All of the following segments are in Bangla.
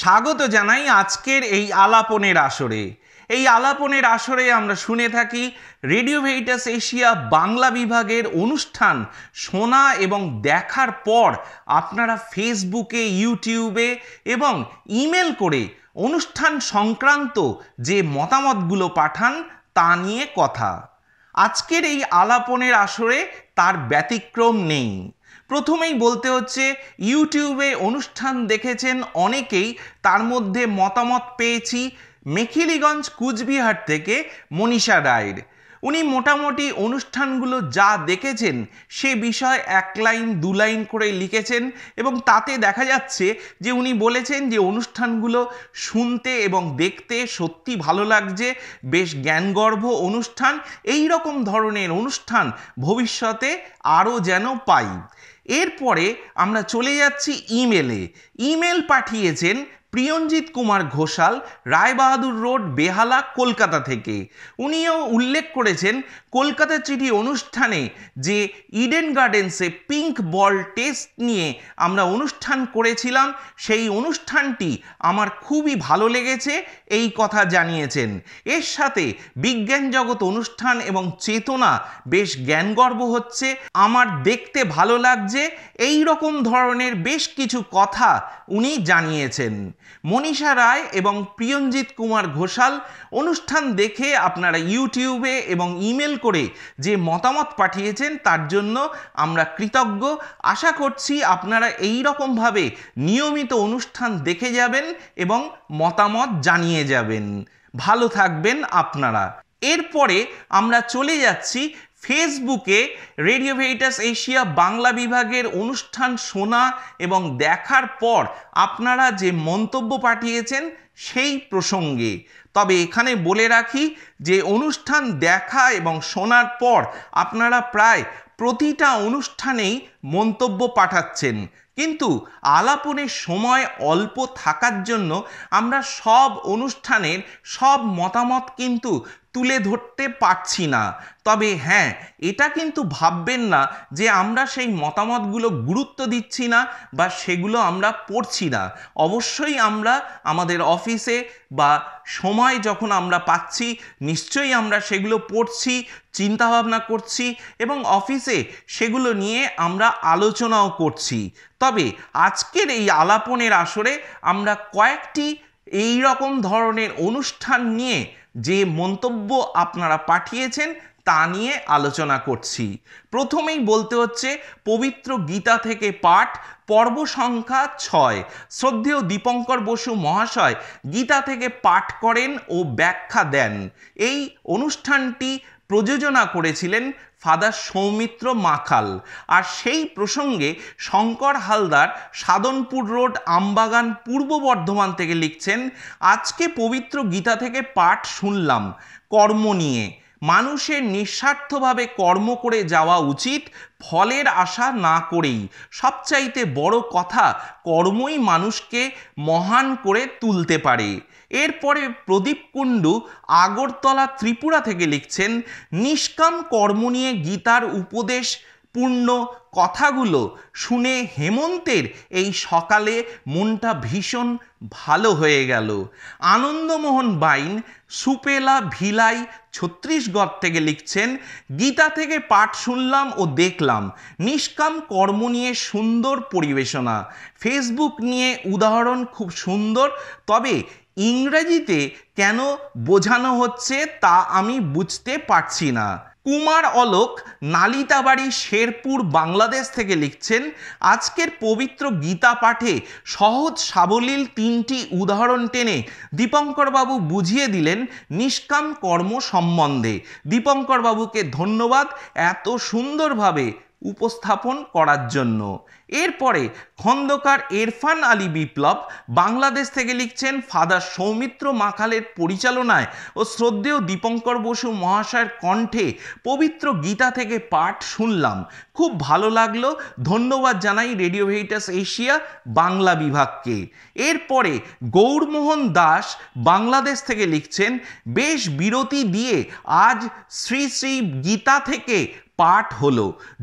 স্বাগত জানাই আজকের এই আলাপনের আসরে এই আলাপনের আসরে আমরা শুনে থাকি রেডিও ভেইটাস এশিয়া বাংলা বিভাগের অনুষ্ঠান শোনা এবং দেখার পর আপনারা ফেসবুকে ইউটিউবে এবং ইমেল করে অনুষ্ঠান সংক্রান্ত যে মতামতগুলো পাঠান তা নিয়ে কথা আজকের এই আলাপনের আসরে তার ব্যতিক্রম নেই প্রথমেই বলতে হচ্ছে ইউটিউবে অনুষ্ঠান দেখেছেন অনেকেই তার মধ্যে মতামত পেয়েছি মেখিলিগঞ্জ কুচবিহার থেকে মনীষা রায়ের উনি মোটামুটি অনুষ্ঠানগুলো যা দেখেছেন সে বিষয়ে এক লাইন দু লাইন করে লিখেছেন এবং তাতে দেখা যাচ্ছে যে উনি বলেছেন যে অনুষ্ঠানগুলো শুনতে এবং দেখতে সত্যি ভালো লাগছে বেশ জ্ঞানগর্ভ অনুষ্ঠান এই রকম ধরনের অনুষ্ঠান ভবিষ্যতে আরও যেন পাই এরপরে আমরা চলে যাচ্ছি ইমেলে ইমেল পাঠিয়েছেন প্রিয়ঞ্জিত কুমার ঘোষাল রায়বাহাদুর রোড বেহালা কলকাতা থেকে উনিও উল্লেখ করেছেন কলকাতা চিঠি অনুষ্ঠানে যে ইডেন গার্ডেন্সে পিঙ্ক বল টেস্ট নিয়ে আমরা অনুষ্ঠান করেছিলাম সেই অনুষ্ঠানটি আমার খুবই ভালো লেগেছে এই কথা জানিয়েছেন এর সাথে বিজ্ঞান জগৎ অনুষ্ঠান এবং চেতনা বেশ জ্ঞানগর্ব হচ্ছে আমার দেখতে ভালো লাগছে এই রকম ধরনের বেশ কিছু কথা উনি জানিয়েছেন মনীষা রায় এবং প্রিয়ঞ্জিত কুমার ঘোষাল অনুষ্ঠান দেখে আপনারা ইউটিউবে এবং ইমেল করে যে মতামত পাঠিয়েছেন তার জন্য আমরা কৃতজ্ঞ আশা করছি আপনারা এই রকমভাবে নিয়মিত অনুষ্ঠান দেখে যাবেন এবং মতামত জানিয়ে যাবেন ভালো থাকবেন আপনারা এরপরে আমরা চলে যাচ্ছি ফেসবুকে রেডিও ভেরিটাস এশিয়া বাংলা বিভাগের অনুষ্ঠান শোনা এবং দেখার পর আপনারা যে মন্তব্য পাঠিয়েছেন সেই প্রসঙ্গে তবে এখানে বলে রাখি যে অনুষ্ঠান দেখা এবং শোনার পর আপনারা প্রায় প্রতিটা অনুষ্ঠানেই মন্তব্য পাঠাচ্ছেন কিন্তু আলাপনের সময় অল্প থাকার জন্য আমরা সব অনুষ্ঠানের সব মতামত কিন্তু তুলে ধরতে পারছি না তবে হ্যাঁ এটা কিন্তু ভাববেন না যে আমরা সেই মতামতগুলো গুরুত্ব দিচ্ছি না বা সেগুলো আমরা পড়ছি না অবশ্যই আমরা আমাদের অফিসে বা সময় যখন আমরা পাচ্ছি নিশ্চয়ই আমরা সেগুলো পড়ছি চিন্তাভাবনা করছি এবং অফিসে সেগুলো নিয়ে আমরা আলোচনাও করছি তবে আজকের এই আলাপনের আসরে আমরা কয়েকটি এই রকম ধরনের অনুষ্ঠান নিয়ে যে মন্তব্য আপনারা পাঠিয়েছেন তা নিয়ে আলোচনা করছি প্রথমেই বলতে হচ্ছে পবিত্র গীতা থেকে পাঠ পর্ব সংখ্যা ছয় শ্রদ্ধেয় দীপঙ্কর বসু মহাশয় গীতা থেকে পাঠ করেন ও ব্যাখ্যা দেন এই অনুষ্ঠানটি প্রযোজনা করেছিলেন ফাদার সৌমিত্র মাখাল আর সেই প্রসঙ্গে শঙ্কর হালদার সাধনপুর রোড আমবাগান পূর্ব বর্ধমান থেকে লিখছেন আজকে পবিত্র গীতা থেকে পাঠ শুনলাম কর্ম নিয়ে মানুষের নিঃস্বার্থভাবে কর্ম করে যাওয়া উচিত ফলের আশা না করেই সবচাইতে বড় কথা কর্মই মানুষকে মহান করে তুলতে পারে এরপরে প্রদীপ কুণ্ডু আগরতলা ত্রিপুরা থেকে লিখছেন নিষ্কাম কর্ম নিয়ে গীতার উপদেশ পূর্ণ কথাগুলো শুনে হেমন্তের এই সকালে মনটা ভীষণ ভালো হয়ে গেল আনন্দমোহন বাইন সুপেলা ভিলাই ছত্রিশগড় থেকে লিখছেন গীতা থেকে পাঠ শুনলাম ও দেখলাম নিষ্কাম কর্ম নিয়ে সুন্দর পরিবেশনা ফেসবুক নিয়ে উদাহরণ খুব সুন্দর তবে ইংরেজিতে কেন বোঝানো হচ্ছে তা আমি বুঝতে পারছি না কুমার অলোক নালিতাবাড়ি শেরপুর বাংলাদেশ থেকে লিখছেন আজকের পবিত্র গীতা পাঠে সহজ সাবলীল তিনটি উদাহরণ টেনে দীপঙ্করবাবু বুঝিয়ে দিলেন নিষ্কাম কর্ম সম্বন্ধে দীপঙ্করবাবুকে ধন্যবাদ এত সুন্দরভাবে উপস্থাপন করার জন্য এরপরে খন্দকার এরফান আলী বিপ্লব বাংলাদেশ থেকে লিখছেন ফাদার সৌমিত্র মাখালের পরিচালনায় ও শ্রদ্ধেয় দীপঙ্কর বসু মহাশয়ের কণ্ঠে পবিত্র গীতা থেকে পাঠ শুনলাম খুব ভালো লাগলো ধন্যবাদ জানাই রেডিও ভেইটাস এশিয়া বাংলা বিভাগকে এরপরে গৌরমোহন দাস বাংলাদেশ থেকে লিখছেন বেশ বিরতি দিয়ে আজ শ্রী শ্রী গীতা থেকে পাঠ হল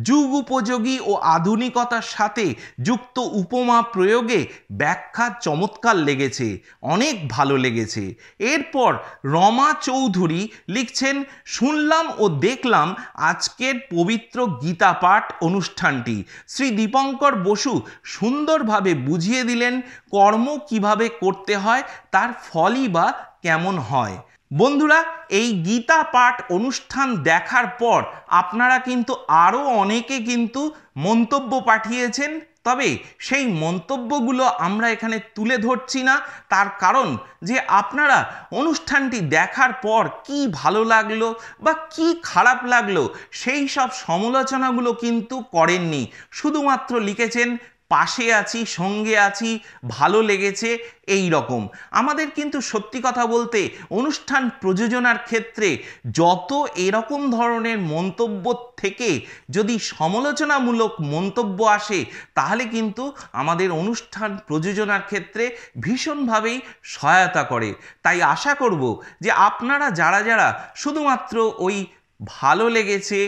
যুগ উপযোগী ও আধুনিকতার সাথে যুক্ত উপমা প্রয়োগে ব্যাখ্যা চমৎকার লেগেছে অনেক ভালো লেগেছে এরপর রমা চৌধুরী লিখছেন শুনলাম ও দেখলাম আজকের পবিত্র গীতা পাঠ অনুষ্ঠানটি শ্রী দীপঙ্কর বসু সুন্দরভাবে বুঝিয়ে দিলেন কর্ম কিভাবে করতে হয় তার ফলই বা কেমন হয় বন্ধুরা এই গীতা পাঠ অনুষ্ঠান দেখার পর আপনারা কিন্তু আরও অনেকে কিন্তু মন্তব্য পাঠিয়েছেন তবে সেই মন্তব্যগুলো আমরা এখানে তুলে ধরছি না তার কারণ যে আপনারা অনুষ্ঠানটি দেখার পর কি ভালো লাগলো বা কি খারাপ লাগলো সেই সব সমালোচনাগুলো কিন্তু করেননি শুধুমাত্র লিখেছেন পাশে আছি সঙ্গে আছি ভালো লেগেছে এই রকম আমাদের কিন্তু সত্যি কথা বলতে অনুষ্ঠান প্রযোজনার ক্ষেত্রে যত এরকম ধরনের মন্তব্য থেকে যদি সমালোচনামূলক মন্তব্য আসে তাহলে কিন্তু আমাদের অনুষ্ঠান প্রযোজনার ক্ষেত্রে ভীষণভাবেই সহায়তা করে তাই আশা করব যে আপনারা যারা যারা শুধুমাত্র ওই ভালো লেগেছে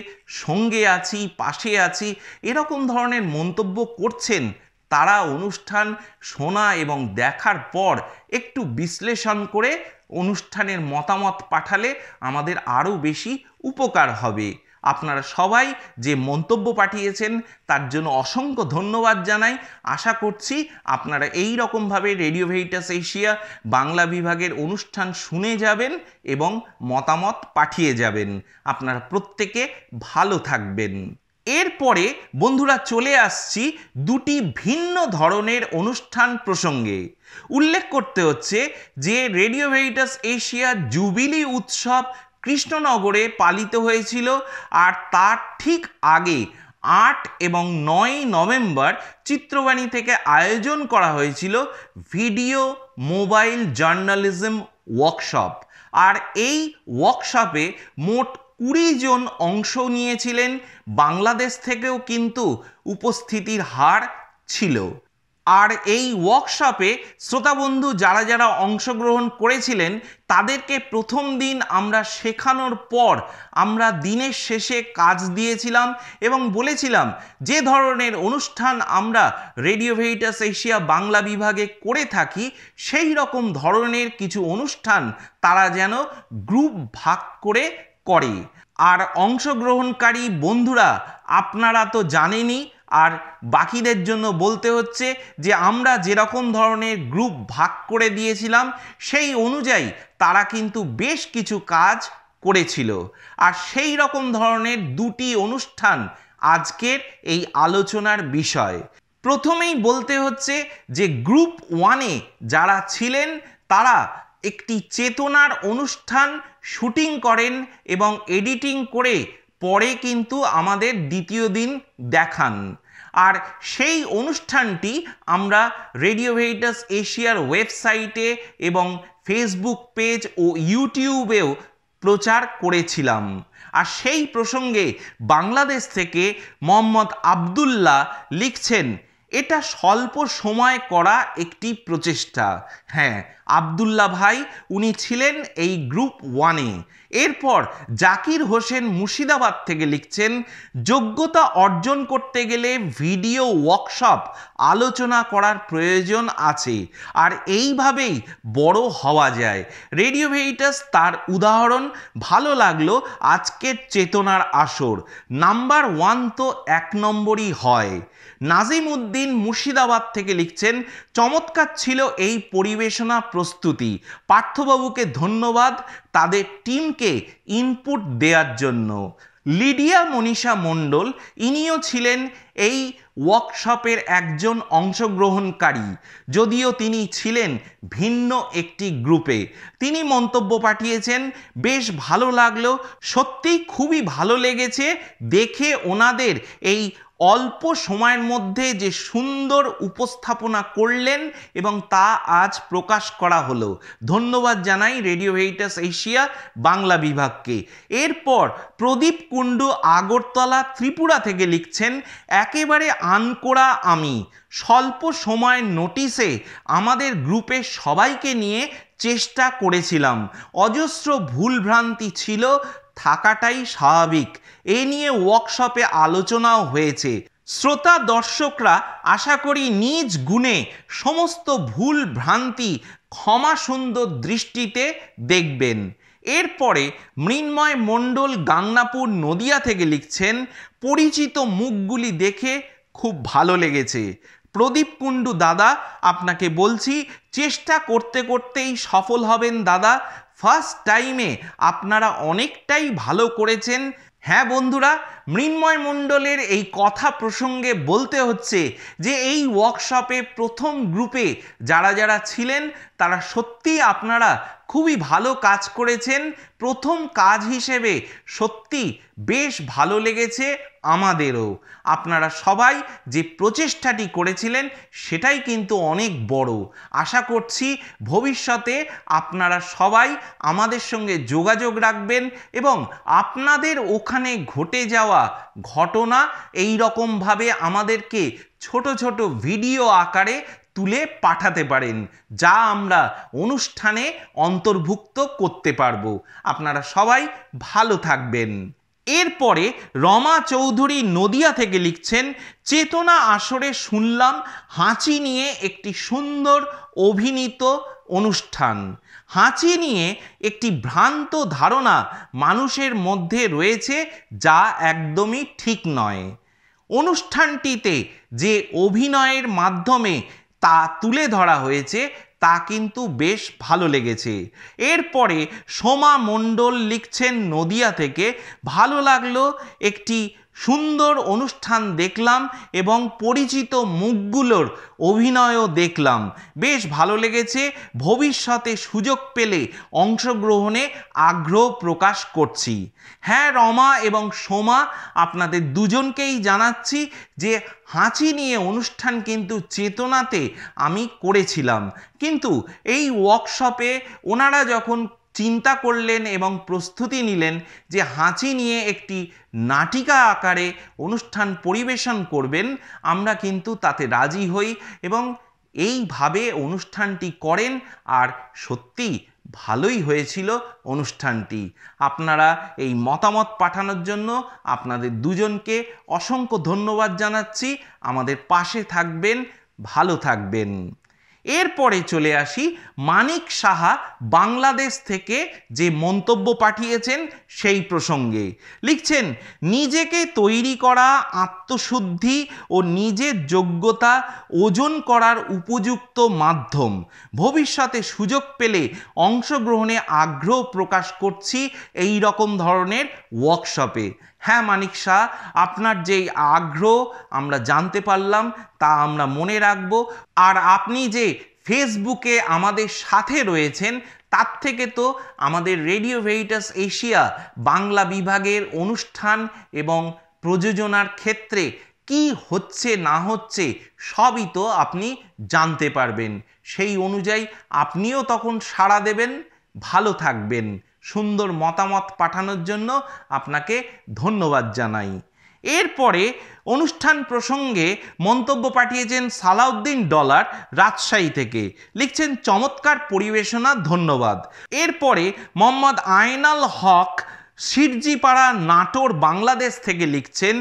সঙ্গে আছি পাশে আছি এরকম ধরনের মন্তব্য করছেন তারা অনুষ্ঠান শোনা এবং দেখার পর একটু বিশ্লেষণ করে অনুষ্ঠানের মতামত পাঠালে আমাদের আরও বেশি উপকার হবে আপনারা সবাই যে মন্তব্য পাঠিয়েছেন তার জন্য অসংখ্য ধন্যবাদ জানাই আশা করছি আপনারা এই রকমভাবে রেডিও ভেরিটাস এশিয়া বাংলা বিভাগের অনুষ্ঠান শুনে যাবেন এবং মতামত পাঠিয়ে যাবেন আপনারা প্রত্যেকে ভালো থাকবেন এরপরে বন্ধুরা চলে আসছি দুটি ভিন্ন ধরনের অনুষ্ঠান প্রসঙ্গে উল্লেখ করতে হচ্ছে যে রেডিও ভেরিটাস এশিয়া জুবিলি উৎসব কৃষ্ণনগরে পালিত হয়েছিল আর তার ঠিক আগে আট এবং নয় নভেম্বর চিত্রবাণী থেকে আয়োজন করা হয়েছিল ভিডিও মোবাইল জার্নালিজম ওয়ার্কশপ আর এই ওয়ার্কশপে মোট কুড়ি জন অংশ নিয়েছিলেন বাংলাদেশ থেকেও কিন্তু উপস্থিতির হার ছিল আর এই ওয়ার্কশপে শ্রোতাবন্ধু যারা যারা অংশগ্রহণ করেছিলেন তাদেরকে প্রথম দিন আমরা শেখানোর পর আমরা দিনের শেষে কাজ দিয়েছিলাম এবং বলেছিলাম যে ধরনের অনুষ্ঠান আমরা রেডিও ভেইটাস এশিয়া বাংলা বিভাগে করে থাকি সেই রকম ধরনের কিছু অনুষ্ঠান তারা যেন গ্রুপ ভাগ করে করে আর অংশগ্রহণকারী বন্ধুরা আপনারা তো জানেনই আর বাকিদের জন্য বলতে হচ্ছে যে আমরা যেরকম ধরনের গ্রুপ ভাগ করে দিয়েছিলাম সেই অনুযায়ী তারা কিন্তু বেশ কিছু কাজ করেছিল আর সেই রকম ধরনের দুটি অনুষ্ঠান আজকের এই আলোচনার বিষয় প্রথমেই বলতে হচ্ছে যে গ্রুপ ওয়ানে যারা ছিলেন তারা একটি চেতনার অনুষ্ঠান শুটিং করেন এবং এডিটিং করে পরে কিন্তু আমাদের দ্বিতীয় দিন দেখান আর সেই অনুষ্ঠানটি আমরা রেডিও ভেহিটাস এশিয়ার ওয়েবসাইটে এবং ফেসবুক পেজ ও ইউটিউবেও প্রচার করেছিলাম আর সেই প্রসঙ্গে বাংলাদেশ থেকে মোহাম্মদ আবদুল্লাহ লিখছেন এটা স্বল্প সময় করা একটি প্রচেষ্টা হ্যাঁ আবদুল্লা ভাই উনি ছিলেন এই গ্রুপ ওয়ানে এরপর জাকির হোসেন মুর্শিদাবাদ থেকে লিখছেন যোগ্যতা অর্জন করতে গেলে ভিডিও ওয়ার্কশপ আলোচনা করার প্রয়োজন আছে আর এইভাবেই বড় হওয়া যায় রেডিও ভেইটাস তার উদাহরণ ভালো লাগলো আজকের চেতনার আসর নাম্বার ওয়ান তো এক নম্বরই হয় নাজিম উদ্দিন মুর্শিদাবাদ থেকে লিখছেন চমৎকার ছিল এই পরিবেশনা প্রস্তুতি পার্থবাবুকে ধন্যবাদ তাদের টিমকে ইনপুট দেওয়ার জন্য লিডিয়া মনীষা মণ্ডল ইনিও ছিলেন এই ওয়ার্কশপের একজন অংশগ্রহণকারী যদিও তিনি ছিলেন ভিন্ন একটি গ্রুপে তিনি মন্তব্য পাঠিয়েছেন বেশ ভালো লাগলো সত্যিই খুবই ভালো লেগেছে দেখে ওনাদের এই অল্প সময়ের মধ্যে যে সুন্দর উপস্থাপনা করলেন এবং তা আজ প্রকাশ করা হলো ধন্যবাদ জানাই রেডিও হেইটাস এশিয়া বাংলা বিভাগকে এরপর প্রদীপ কুণ্ডু আগরতলা ত্রিপুরা থেকে লিখছেন একেবারে আনকোড়া আমি স্বল্প সময়ের নোটিসে আমাদের গ্রুপের সবাইকে নিয়ে চেষ্টা করেছিলাম অজস্র ভুলভ্রান্তি ছিল থাকাটাই স্বাভাবিক এ নিয়ে ওয়ার্কশপে আলোচনাও হয়েছে শ্রোতা দর্শকরা আশা করি নিজ গুণে সমস্ত ভুল ভ্রান্তি ক্ষমা সুন্দর দৃষ্টিতে দেখবেন এরপরে মৃন্ময় মণ্ডল গাংনাপুর নদিয়া থেকে লিখছেন পরিচিত মুখগুলি দেখে খুব ভালো লেগেছে প্রদীপ কুণ্ডু দাদা আপনাকে বলছি চেষ্টা করতে করতেই সফল হবেন দাদা ফার্স্ট টাইমে আপনারা অনেকটাই ভালো করেছেন হ্যাঁ বন্ধুরা মৃন্ময় মণ্ডলের এই কথা প্রসঙ্গে বলতে হচ্ছে যে এই ওয়ার্কশপে প্রথম গ্রুপে যারা যারা ছিলেন তারা সত্যি আপনারা খুবই ভালো কাজ করেছেন প্রথম কাজ হিসেবে সত্যি বেশ ভালো লেগেছে আমাদেরও আপনারা সবাই যে প্রচেষ্টাটি করেছিলেন সেটাই কিন্তু অনেক বড় আশা করছি ভবিষ্যতে আপনারা সবাই আমাদের সঙ্গে যোগাযোগ রাখবেন এবং আপনাদের ওখানে ঘটে যাওয়া ঘটনা এই রকমভাবে আমাদেরকে ছোট ছোট ভিডিও আকারে তুলে পাঠাতে পারেন যা আমরা অনুষ্ঠানে অন্তর্ভুক্ত করতে পারব আপনারা সবাই ভালো থাকবেন এরপরে রমা চৌধুরী নদিয়া থেকে লিখছেন চেতনা আসরে শুনলাম হাঁচি নিয়ে একটি সুন্দর অভিনীত অনুষ্ঠান হাঁচি নিয়ে একটি ভ্রান্ত ধারণা মানুষের মধ্যে রয়েছে যা একদমই ঠিক নয় অনুষ্ঠানটিতে যে অভিনয়ের মাধ্যমে তা তুলে ধরা হয়েছে তা কিন্তু বেশ ভালো লেগেছে এরপরে সোমা মণ্ডল লিখছেন নদিয়া থেকে ভালো লাগলো একটি সুন্দর অনুষ্ঠান দেখলাম এবং পরিচিত মুখগুলোর অভিনয়ও দেখলাম বেশ ভালো লেগেছে ভবিষ্যতে সুযোগ পেলে অংশগ্রহণে আগ্রহ প্রকাশ করছি হ্যাঁ রমা এবং সোমা আপনাদের দুজনকেই জানাচ্ছি যে হাঁচি নিয়ে অনুষ্ঠান কিন্তু চেতনাতে আমি করেছিলাম কিন্তু এই ওয়ার্কশপে ওনারা যখন চিন্তা করলেন এবং প্রস্তুতি নিলেন যে হাঁচি নিয়ে একটি নাটিকা আকারে অনুষ্ঠান পরিবেশন করবেন আমরা কিন্তু তাতে রাজি হই এবং এইভাবে অনুষ্ঠানটি করেন আর সত্যি ভালোই হয়েছিল অনুষ্ঠানটি আপনারা এই মতামত পাঠানোর জন্য আপনাদের দুজনকে অসংখ্য ধন্যবাদ জানাচ্ছি আমাদের পাশে থাকবেন ভালো থাকবেন এরপরে চলে আসি মানিক সাহা বাংলাদেশ থেকে যে মন্তব্য পাঠিয়েছেন সেই প্রসঙ্গে লিখছেন নিজেকে তৈরি করা আত্মশুদ্ধি ও নিজের যোগ্যতা ওজন করার উপযুক্ত মাধ্যম ভবিষ্যতে সুযোগ পেলে অংশগ্রহণে আগ্রহ প্রকাশ করছি এই রকম ধরনের ওয়ার্কশপে হ্যাঁ মানিক শাহ আপনার যেই আগ্রহ আমরা জানতে পারলাম তা আমরা মনে রাখব আর আপনি যে ফেসবুকে আমাদের সাথে রয়েছেন তার থেকে তো আমাদের রেডিও ভেরিটাস এশিয়া বাংলা বিভাগের অনুষ্ঠান এবং প্রযোজনার ক্ষেত্রে কি হচ্ছে না হচ্ছে সবই তো আপনি জানতে পারবেন সেই অনুযায়ী আপনিও তখন সাড়া দেবেন ভালো থাকবেন সুন্দর মতামত পাঠানোর জন্য আপনাকে ধন্যবাদ জানাই এরপরে অনুষ্ঠান প্রসঙ্গে মন্তব্য পাঠিয়েছেন সালাউদ্দিন ডলার রাজশাহী থেকে লিখছেন চমৎকার পরিবেশনা ধন্যবাদ এরপরে মোহাম্মদ আয়নাল হক সিরজিপাড়া নাটোর বাংলাদেশ থেকে লিখছেন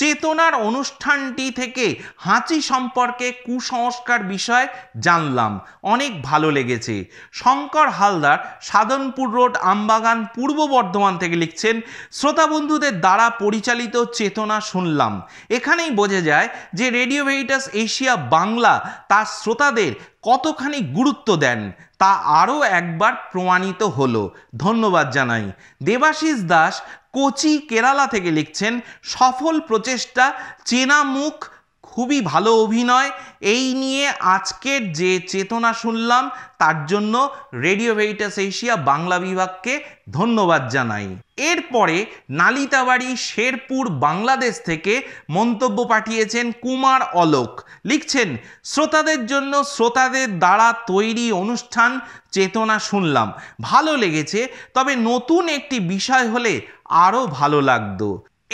চেতনার অনুষ্ঠানটি থেকে হাঁচি সম্পর্কে কুসংস্কার বিষয় জানলাম অনেক ভালো লেগেছে শঙ্কর হালদার সাধনপুর রোড আমবাগান পূর্ব বর্ধমান থেকে লিখছেন শ্রোতা বন্ধুদের দ্বারা পরিচালিত চেতনা শুনলাম এখানেই বোঝা যায় যে রেডিও ভেহিটাস এশিয়া বাংলা তার শ্রোতাদের কতখানি গুরুত্ব দেন তা আরও একবার প্রমাণিত হলো ধন্যবাদ জানাই দেবাশিস দাস কোচি কেরালা থেকে লিখছেন সফল প্রচেষ্টা চেনা মুখ খুবই ভালো অভিনয় এই নিয়ে আজকের যে চেতনা শুনলাম তার জন্য রেডিও ভেরিটাস এশিয়া বাংলা বিভাগকে ধন্যবাদ জানাই এরপরে নালিতাবাড়ি শেরপুর বাংলাদেশ থেকে মন্তব্য পাঠিয়েছেন কুমার অলোক লিখছেন শ্রোতাদের জন্য শ্রোতাদের দ্বারা তৈরি অনুষ্ঠান চেতনা শুনলাম ভালো লেগেছে তবে নতুন একটি বিষয় হলে আরও ভালো লাগতো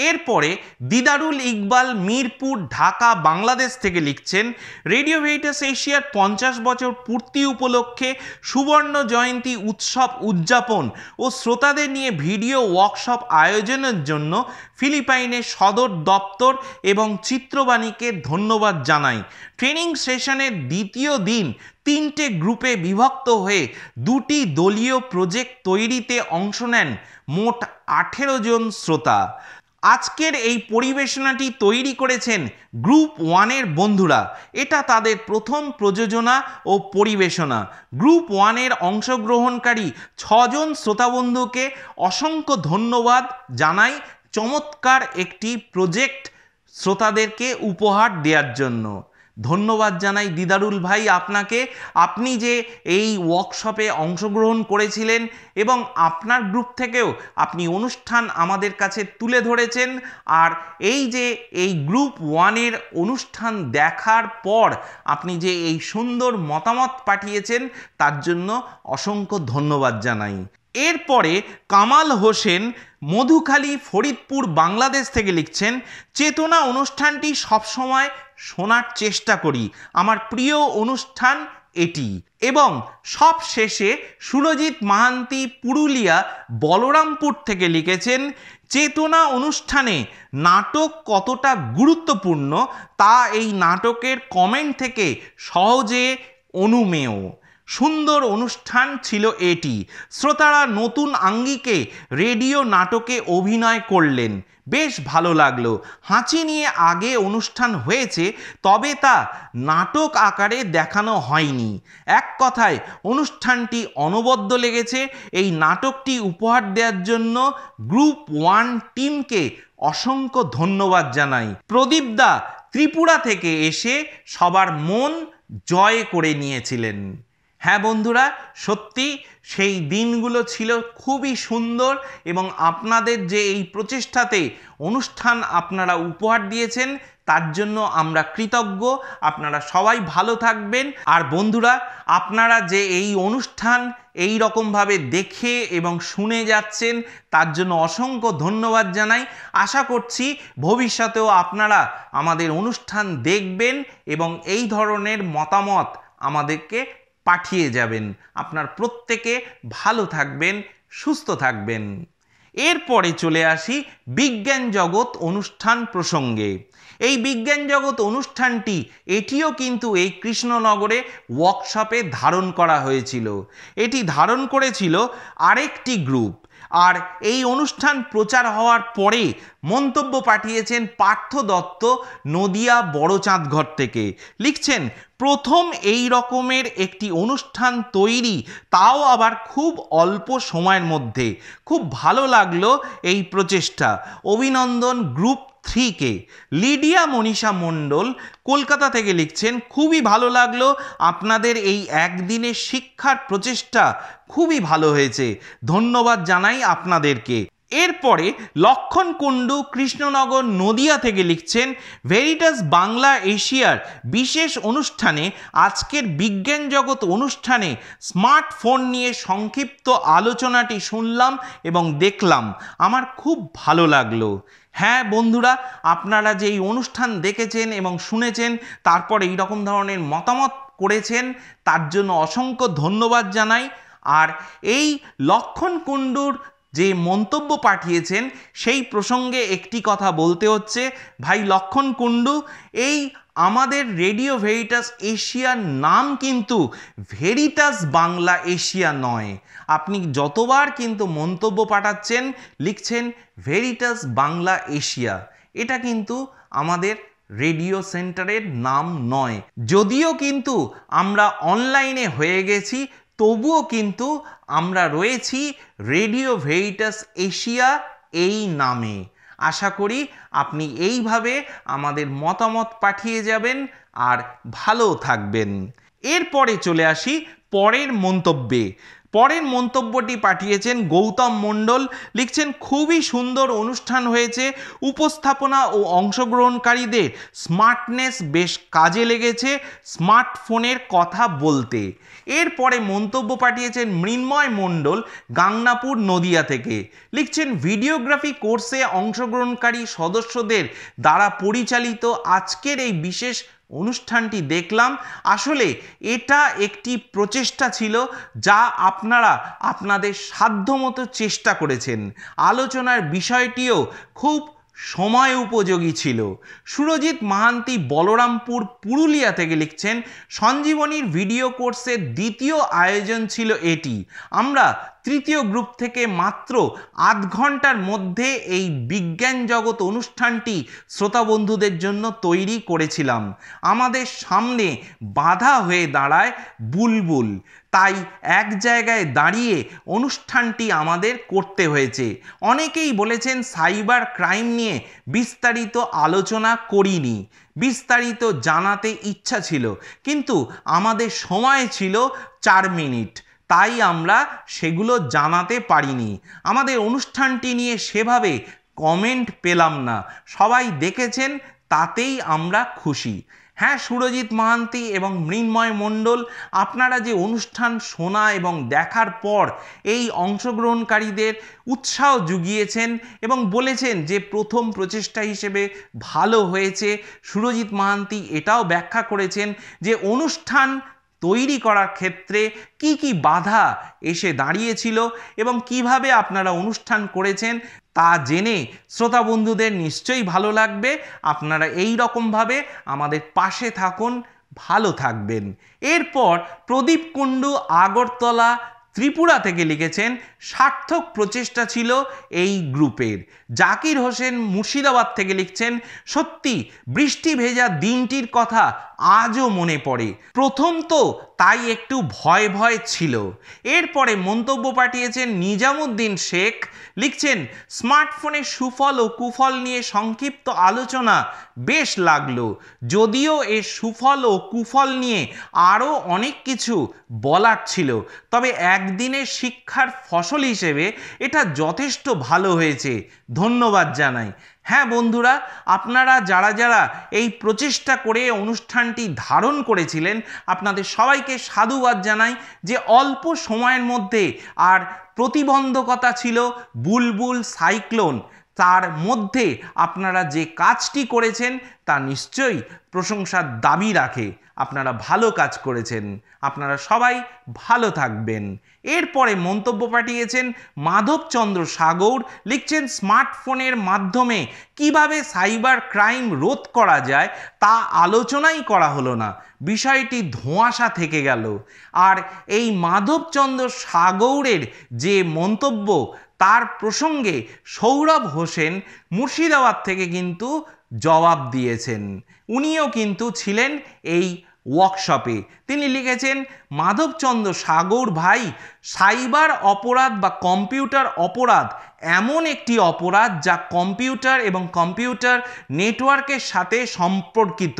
এরপরে দিদারুল ইকবাল মিরপুর ঢাকা বাংলাদেশ থেকে লিখছেন রেডিও ভেইটাস এশিয়ার পঞ্চাশ বছর পূর্তি উপলক্ষে সুবর্ণ জয়ন্তী উৎসব উদযাপন ও শ্রোতাদের নিয়ে ভিডিও ওয়ার্কশপ আয়োজনের জন্য ফিলিপাইনের সদর দপ্তর এবং চিত্রবাণীকে ধন্যবাদ জানাই ট্রেনিং সেশনের দ্বিতীয় দিন তিনটে গ্রুপে বিভক্ত হয়ে দুটি দলীয় প্রজেক্ট তৈরিতে অংশ নেন মোট আঠেরো জন শ্রোতা আজকের এই পরিবেশনাটি তৈরি করেছেন গ্রুপ ওয়ানের বন্ধুরা এটা তাদের প্রথম প্রযোজনা ও পরিবেশনা গ্রুপ ওয়ানের অংশগ্রহণকারী ছজন শ্রোতাবন্ধুকে অসংখ্য ধন্যবাদ জানাই চমৎকার একটি প্রজেক্ট শ্রোতাদেরকে উপহার দেওয়ার জন্য ধন্যবাদ জানাই দিদারুল ভাই আপনাকে আপনি যে এই ওয়ার্কশপে অংশগ্রহণ করেছিলেন এবং আপনার গ্রুপ থেকেও আপনি অনুষ্ঠান আমাদের কাছে তুলে ধরেছেন আর এই যে এই গ্রুপ ওয়ানের অনুষ্ঠান দেখার পর আপনি যে এই সুন্দর মতামত পাঠিয়েছেন তার জন্য অসংখ্য ধন্যবাদ জানাই এরপরে কামাল হোসেন মধুখালী ফরিদপুর বাংলাদেশ থেকে লিখছেন চেতনা অনুষ্ঠানটি সবসময় শোনার চেষ্টা করি আমার প্রিয় অনুষ্ঠান এটি এবং সব শেষে সুরজিৎ মাহান্তি পুরুলিয়া বলরামপুর থেকে লিখেছেন চেতনা অনুষ্ঠানে নাটক কতটা গুরুত্বপূর্ণ তা এই নাটকের কমেন্ট থেকে সহজে অনুমেয় সুন্দর অনুষ্ঠান ছিল এটি শ্রোতারা নতুন আঙ্গিকে রেডিও নাটকে অভিনয় করলেন বেশ ভালো লাগলো হাঁচি নিয়ে আগে অনুষ্ঠান হয়েছে তবে তা নাটক আকারে দেখানো হয়নি এক কথায় অনুষ্ঠানটি অনবদ্য লেগেছে এই নাটকটি উপহার দেওয়ার জন্য গ্রুপ ওয়ান টিমকে অসংখ্য ধন্যবাদ জানাই প্রদীপ দা ত্রিপুরা থেকে এসে সবার মন জয় করে নিয়েছিলেন হ্যাঁ বন্ধুরা সত্যি সেই দিনগুলো ছিল খুবই সুন্দর এবং আপনাদের যে এই প্রচেষ্টাতে অনুষ্ঠান আপনারা উপহার দিয়েছেন তার জন্য আমরা কৃতজ্ঞ আপনারা সবাই ভালো থাকবেন আর বন্ধুরা আপনারা যে এই অনুষ্ঠান এই রকমভাবে দেখে এবং শুনে যাচ্ছেন তার জন্য অসংখ্য ধন্যবাদ জানাই আশা করছি ভবিষ্যতেও আপনারা আমাদের অনুষ্ঠান দেখবেন এবং এই ধরনের মতামত আমাদেরকে পাঠিয়ে যাবেন আপনার প্রত্যেকে ভালো থাকবেন সুস্থ থাকবেন এরপরে চলে আসি বিজ্ঞান জগৎ অনুষ্ঠান প্রসঙ্গে এই বিজ্ঞান জগৎ অনুষ্ঠানটি এটিও কিন্তু এই কৃষ্ণনগরে ওয়ার্কশপে ধারণ করা হয়েছিল এটি ধারণ করেছিল আরেকটি গ্রুপ আর এই অনুষ্ঠান প্রচার হওয়ার পরে মন্তব্য পাঠিয়েছেন পার্থ দত্ত নদিয়া বড়চাঁদঘর থেকে লিখছেন প্রথম এই রকমের একটি অনুষ্ঠান তৈরি তাও আবার খুব অল্প সময়ের মধ্যে খুব ভালো লাগলো এই প্রচেষ্টা অভিনন্দন গ্রুপ থ্রিকে লিডিয়া মনীষা মণ্ডল কলকাতা থেকে লিখছেন খুবই ভালো লাগলো আপনাদের এই একদিনের শিক্ষার প্রচেষ্টা খুবই ভালো হয়েছে ধন্যবাদ জানাই আপনাদেরকে এরপরে লক্ষণ কুণ্ডু কৃষ্ণনগর নদিয়া থেকে লিখছেন ভেরিটাস বাংলা এশিয়ার বিশেষ অনুষ্ঠানে আজকের বিজ্ঞান জগৎ অনুষ্ঠানে স্মার্টফোন নিয়ে সংক্ষিপ্ত আলোচনাটি শুনলাম এবং দেখলাম আমার খুব ভালো লাগলো হ্যাঁ বন্ধুরা আপনারা যে এই অনুষ্ঠান দেখেছেন এবং শুনেছেন তারপরে এইরকম ধরনের মতামত করেছেন তার জন্য অসংখ্য ধন্যবাদ জানাই আর এই লক্ষণ কুণ্ডুর যে মন্তব্য পাঠিয়েছেন সেই প্রসঙ্গে একটি কথা বলতে হচ্ছে ভাই লক্ষণ কুণ্ডু এই আমাদের রেডিও ভেরিটাস এশিয়ার নাম কিন্তু ভেরিটাস বাংলা এশিয়া নয় আপনি যতবার কিন্তু মন্তব্য পাঠাচ্ছেন লিখছেন ভেরিটাস বাংলা এশিয়া এটা কিন্তু আমাদের রেডিও সেন্টারের নাম নয় যদিও কিন্তু আমরা অনলাইনে হয়ে গেছি তবুও কিন্তু আমরা রয়েছি রেডিও ভেরিটাস এশিয়া এই নামে আশা করি আপনি এইভাবে আমাদের মতামত পাঠিয়ে যাবেন আর ভালো থাকবেন এরপরে চলে আসি পরের মন্তব্যে পরের মন্তব্যটি পাঠিয়েছেন গৌতম মণ্ডল লিখছেন খুবই সুন্দর অনুষ্ঠান হয়েছে উপস্থাপনা ও অংশগ্রহণকারীদের স্মার্টনেস বেশ কাজে লেগেছে স্মার্টফোনের কথা বলতে এরপরে মন্তব্য পাঠিয়েছেন মৃন্ময় মণ্ডল গাংনাপুর নদিয়া থেকে লিখছেন ভিডিওগ্রাফি কোর্সে অংশগ্রহণকারী সদস্যদের দ্বারা পরিচালিত আজকের এই বিশেষ অনুষ্ঠানটি দেখলাম আসলে এটা একটি প্রচেষ্টা ছিল যা আপনারা আপনাদের সাধ্যমতো চেষ্টা করেছেন আলোচনার বিষয়টিও খুব সময় উপযোগী ছিল সুরজিৎ মাহান্তি বলরামপুর পুরুলিয়া থেকে লিখছেন সঞ্জীবনীর ভিডিও কোর্সের দ্বিতীয় আয়োজন ছিল এটি আমরা তৃতীয় গ্রুপ থেকে মাত্র আধ ঘন্টার মধ্যে এই বিজ্ঞান জগৎ অনুষ্ঠানটি শ্রোতা বন্ধুদের জন্য তৈরি করেছিলাম আমাদের সামনে বাধা হয়ে দাঁড়ায় বুলবুল তাই এক জায়গায় দাঁড়িয়ে অনুষ্ঠানটি আমাদের করতে হয়েছে অনেকেই বলেছেন সাইবার ক্রাইম নিয়ে বিস্তারিত আলোচনা করিনি বিস্তারিত জানাতে ইচ্ছা ছিল কিন্তু আমাদের সময় ছিল চার মিনিট তাই আমরা সেগুলো জানাতে পারিনি আমাদের অনুষ্ঠানটি নিয়ে সেভাবে কমেন্ট পেলাম না সবাই দেখেছেন তাতেই আমরা খুশি হ্যাঁ সুরজিৎ মাহান্তি এবং মৃন্ময় মণ্ডল আপনারা যে অনুষ্ঠান শোনা এবং দেখার পর এই অংশগ্রহণকারীদের উৎসাহ জুগিয়েছেন এবং বলেছেন যে প্রথম প্রচেষ্টা হিসেবে ভালো হয়েছে সুরজিৎ মাহান্তি এটাও ব্যাখ্যা করেছেন যে অনুষ্ঠান তৈরি করার ক্ষেত্রে কি কি বাধা এসে দাঁড়িয়েছিল এবং কিভাবে আপনারা অনুষ্ঠান করেছেন তা জেনে শ্রোতা বন্ধুদের নিশ্চয়ই ভালো লাগবে আপনারা এই রকমভাবে আমাদের পাশে থাকুন ভালো থাকবেন এরপর প্রদীপ কুণ্ডু আগরতলা ত্রিপুরা থেকে লিখেছেন সার্থক প্রচেষ্টা ছিল এই গ্রুপের জাকির হোসেন মুর্শিদাবাদ থেকে লিখছেন সত্যি বৃষ্টি ভেজা দিনটির কথা আজও মনে পড়ে প্রথম তো তাই একটু ভয় ভয় ছিল এরপরে মন্তব্য পাঠিয়েছেন নিজামুদ্দিন শেখ লিখছেন স্মার্টফোনের সুফল ও কুফল নিয়ে সংক্ষিপ্ত আলোচনা বেশ লাগলো যদিও এর সুফল ও কুফল নিয়ে আরও অনেক কিছু বলার ছিল তবে একদিনের শিক্ষার ফসল হিসেবে এটা যথেষ্ট ভালো হয়েছে ধন্যবাদ জানাই হ্যাঁ বন্ধুরা আপনারা যারা যারা এই প্রচেষ্টা করে অনুষ্ঠানটি ধারণ করেছিলেন আপনাদের সবাইকে সাধুবাদ জানাই যে অল্প সময়ের মধ্যে আর প্রতিবন্ধকতা ছিল বুলবুল সাইক্লোন তার মধ্যে আপনারা যে কাজটি করেছেন তা নিশ্চয়ই প্রশংসার দাবি রাখে আপনারা ভালো কাজ করেছেন আপনারা সবাই ভালো থাকবেন এরপরে মন্তব্য পাঠিয়েছেন মাধবচন্দ্র সাগর লিখছেন স্মার্টফোনের মাধ্যমে কিভাবে সাইবার ক্রাইম রোধ করা যায় তা আলোচনাই করা হলো না বিষয়টি ধোঁয়াশা থেকে গেল আর এই মাধবচন্দ্র সাগরের যে মন্তব্য তার প্রসঙ্গে সৌরভ হোসেন মুর্শিদাবাদ থেকে কিন্তু জবাব দিয়েছেন উনিও কিন্তু ছিলেন এই ওয়ার্কশপে তিনি লিখেছেন মাধবচন্দ্র সাগর ভাই সাইবার অপরাধ বা কম্পিউটার অপরাধ এমন একটি অপরাধ যা কম্পিউটার এবং কম্পিউটার নেটওয়ার্কের সাথে সম্পর্কিত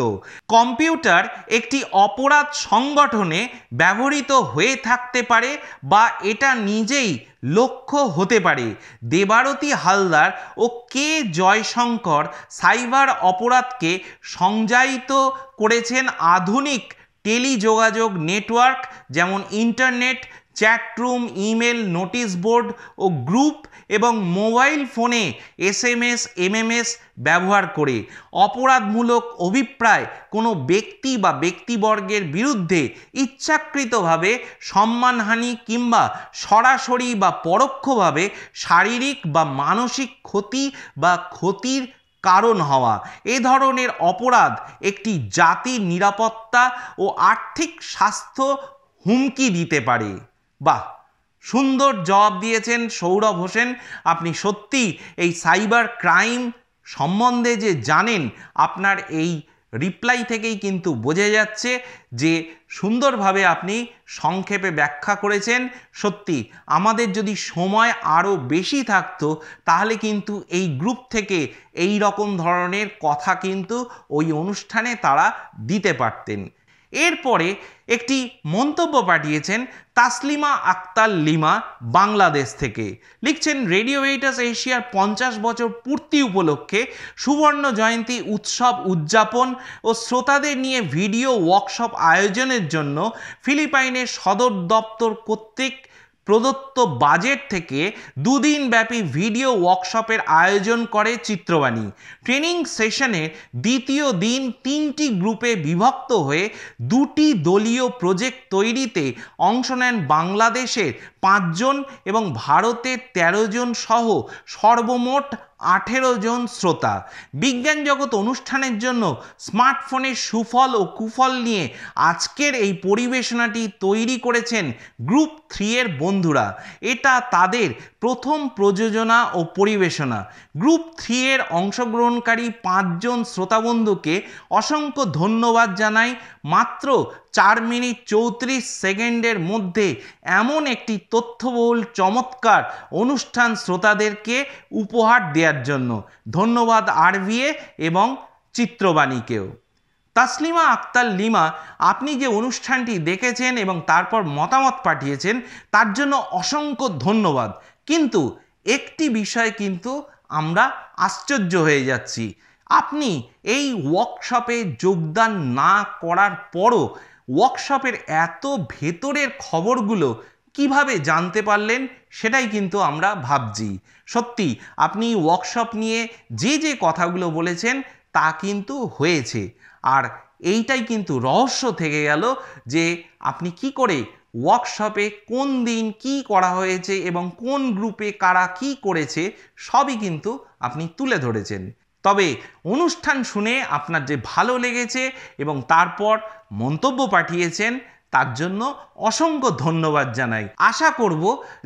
কম্পিউটার একটি অপরাধ সংগঠনে ব্যবহৃত হয়ে থাকতে পারে বা এটা নিজেই লক্ষ্য হতে পারে দেবারতী হালদার ও কে জয়শঙ্কর সাইবার অপরাধকে সংজ্ঞায়িত করেছেন আধুনিক টেলিযোগাযোগ নেটওয়ার্ক যেমন internet chatroom email notice board ও গ্রুপ এবং মোবাইল ফোনে এসএমএস এমএমএস ব্যবহার করে অপরাধমূলক অভিপ্রায় কোনো ব্যক্তি বা ব্যক্তিবর্গের বিরুদ্ধে ইচ্ছাকৃতভাবে সম্মানহানি কিংবা সরাসরি বা পরোক্ষভাবে শারীরিক বা মানসিক ক্ষতি বা ক্ষতির কারণ হওয়া এ ধরনের অপরাধ একটি জাতির নিরাপত্তা ও আর্থিক স্বাস্থ্য হুমকি দিতে পারে বাহ সুন্দর জবাব দিয়েছেন সৌরভ হোসেন আপনি সত্যি এই সাইবার ক্রাইম সম্বন্ধে যে জানেন আপনার এই রিপ্লাই থেকেই কিন্তু বোঝা যাচ্ছে যে সুন্দরভাবে আপনি সংক্ষেপে ব্যাখ্যা করেছেন সত্যি আমাদের যদি সময় আরও বেশি থাকতো তাহলে কিন্তু এই গ্রুপ থেকে এই রকম ধরনের কথা কিন্তু ওই অনুষ্ঠানে তারা দিতে পারতেন এরপরে একটি মন্তব্য পাঠিয়েছেন তাসলিমা আক্তার লিমা বাংলাদেশ থেকে লিখছেন রেডিও এইটাস এশিয়ার পঞ্চাশ বছর পূর্তি উপলক্ষে সুবর্ণ জয়ন্তী উৎসব উদযাপন ও শ্রোতাদের নিয়ে ভিডিও ওয়ার্কশপ আয়োজনের জন্য ফিলিপাইনের সদর দপ্তর কর্তৃক প্রদত্ত বাজেট থেকে দুদিন ব্যাপী ভিডিও ওয়ার্কশপের আয়োজন করে চিত্রবাণী ট্রেনিং সেশনের দ্বিতীয় দিন তিনটি গ্রুপে বিভক্ত হয়ে দুটি দলীয় প্রজেক্ট তৈরিতে অংশ নেন বাংলাদেশের পাঁচজন এবং ভারতের তেরো জন সহ সর্বমোট আঠেরো জন শ্রোতা বিজ্ঞান জগৎ অনুষ্ঠানের জন্য স্মার্টফোনের সুফল ও কুফল নিয়ে আজকের এই পরিবেশনাটি তৈরি করেছেন গ্রুপ থ্রি এর বন্ধুরা এটা তাদের প্রথম প্রযোজনা ও পরিবেশনা গ্রুপ থ্রি এর অংশগ্রহণকারী পাঁচজন শ্রোতাবন্ধুকে অসংখ্য ধন্যবাদ জানাই মাত্র চার মিনিট চৌত্রিশ সেকেন্ডের মধ্যে এমন একটি তথ্যবহুল চমৎকার অনুষ্ঠান শ্রোতাদেরকে উপহার দেওয়া দেওয়ার জন্য ধন্যবাদ আরভিএ এবং চিত্রবাণীকেও তাসলিমা আক্তার লিমা আপনি যে অনুষ্ঠানটি দেখেছেন এবং তারপর মতামত পাঠিয়েছেন তার জন্য অসংখ্য ধন্যবাদ কিন্তু একটি বিষয় কিন্তু আমরা আশ্চর্য হয়ে যাচ্ছি আপনি এই ওয়ার্কশপে যোগদান না করার পরও ওয়ার্কশপের এত ভেতরের খবরগুলো কিভাবে জানতে পারলেন সেটাই কিন্তু আমরা ভাবছি সত্যি আপনি ওয়ার্কশপ নিয়ে যে যে কথাগুলো বলেছেন তা কিন্তু হয়েছে আর এইটাই কিন্তু রহস্য থেকে গেল যে আপনি কি করে ওয়ার্কশপে কোন দিন কি করা হয়েছে এবং কোন গ্রুপে কারা কি করেছে সবই কিন্তু আপনি তুলে ধরেছেন তবে অনুষ্ঠান শুনে আপনার যে ভালো লেগেছে এবং তারপর মন্তব্য পাঠিয়েছেন তার জন্য অসংখ্য ধন্যবাদ জানাই আশা করব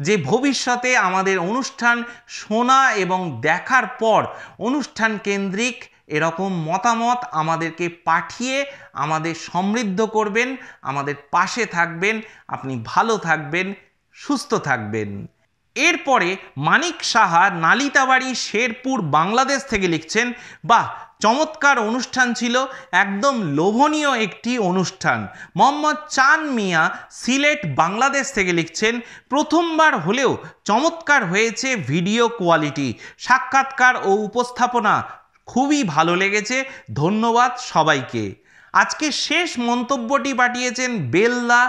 যে ভবিষ্যতে আমাদের অনুষ্ঠান শোনা এবং দেখার পর অনুষ্ঠান কেন্দ্রিক এরকম মতামত আমাদেরকে পাঠিয়ে আমাদের সমৃদ্ধ করবেন আমাদের পাশে থাকবেন আপনি ভালো থাকবেন সুস্থ থাকবেন এরপরে মানিক সাহা নালিতাবাড়ি শেরপুর বাংলাদেশ থেকে লিখছেন বাহ চমৎকার অনুষ্ঠান ছিল একদম লোভনীয় একটি অনুষ্ঠান মোহাম্মদ চান মিয়া সিলেট বাংলাদেশ থেকে লিখছেন প্রথমবার হলেও চমৎকার হয়েছে ভিডিও কোয়ালিটি সাক্ষাৎকার ও উপস্থাপনা খুবই ভালো লেগেছে ধন্যবাদ সবাইকে আজকে শেষ মন্তব্যটি পাঠিয়েছেন বেল্লা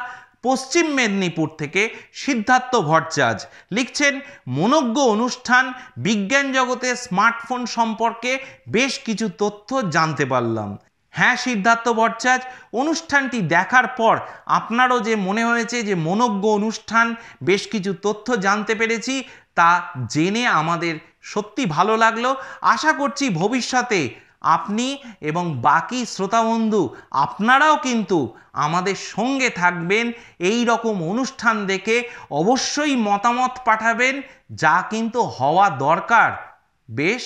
পশ্চিম মেদিনীপুর থেকে সিদ্ধার্থ ভট্টাচার্য লিখছেন মনোজ্ঞ অনুষ্ঠান বিজ্ঞান জগতে স্মার্টফোন সম্পর্কে বেশ কিছু তথ্য জানতে পারলাম হ্যাঁ সিদ্ধার্থ ভট্টাচার্য অনুষ্ঠানটি দেখার পর আপনারও যে মনে হয়েছে যে মনোজ্ঞ অনুষ্ঠান বেশ কিছু তথ্য জানতে পেরেছি তা জেনে আমাদের সত্যি ভালো লাগলো আশা করছি ভবিষ্যতে আপনি এবং বাকি শ্রোতাবন্ধু আপনারাও কিন্তু আমাদের সঙ্গে থাকবেন এই রকম অনুষ্ঠান দেখে অবশ্যই মতামত পাঠাবেন যা কিন্তু হওয়া দরকার বেশ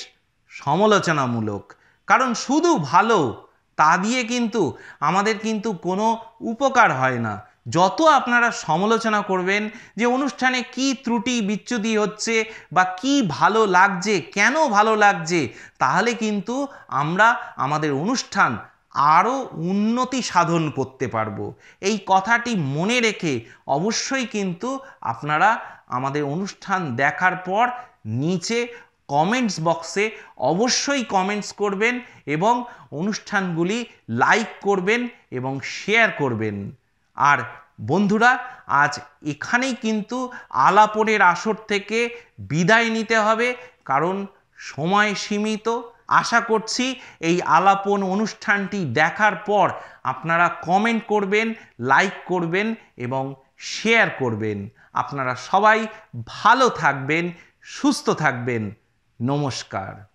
সমালোচনামূলক কারণ শুধু ভালো তা দিয়ে কিন্তু আমাদের কিন্তু কোনো উপকার হয় না যত আপনারা সমালোচনা করবেন যে অনুষ্ঠানে কি ত্রুটি বিচ্যুতি হচ্ছে বা কি ভালো লাগছে কেন ভালো লাগছে তাহলে কিন্তু আমরা আমাদের অনুষ্ঠান আরও উন্নতি সাধন করতে পারবো এই কথাটি মনে রেখে অবশ্যই কিন্তু আপনারা আমাদের অনুষ্ঠান দেখার পর নিচে কমেন্টস বক্সে অবশ্যই কমেন্টস করবেন এবং অনুষ্ঠানগুলি লাইক করবেন এবং শেয়ার করবেন আর বন্ধুরা আজ এখানেই কিন্তু আলাপনের আসর থেকে বিদায় নিতে হবে কারণ সময় সীমিত আশা করছি এই আলাপন অনুষ্ঠানটি দেখার পর আপনারা কমেন্ট করবেন লাইক করবেন এবং শেয়ার করবেন আপনারা সবাই ভালো থাকবেন সুস্থ থাকবেন নমস্কার